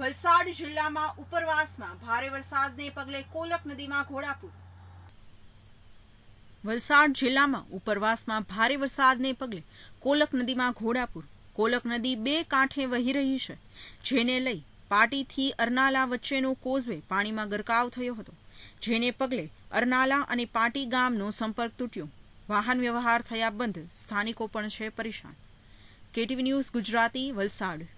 વલસાડ જિલ્લામાં ઉપરવાસમાં ભારે વરસાદને પગલે કોલક નદીમાં ઘોડાપૂર વલસાડ જિલ્લામાં ઉપરવાસમાં ભારે વરસાદને પગલે કોલક નદીમાં ઘોડાપૂર કોલક નદી બે કાંઠે વહી રહી છે જેને લઈ પાટીથી અરનાલા વચ્ચેનો કોઝવે પાણીમાં ગરકાવ થયો હતો જેને પગલે અરનાલા અને પાટી ગામનો સંપર્ક તૂટ્યો વાહન વ્યવહાર થયા બંધ સ્થાનિકો પણ છે પરેશાન કેટીવી ન્યૂઝ ગુજરાતી વલસાડ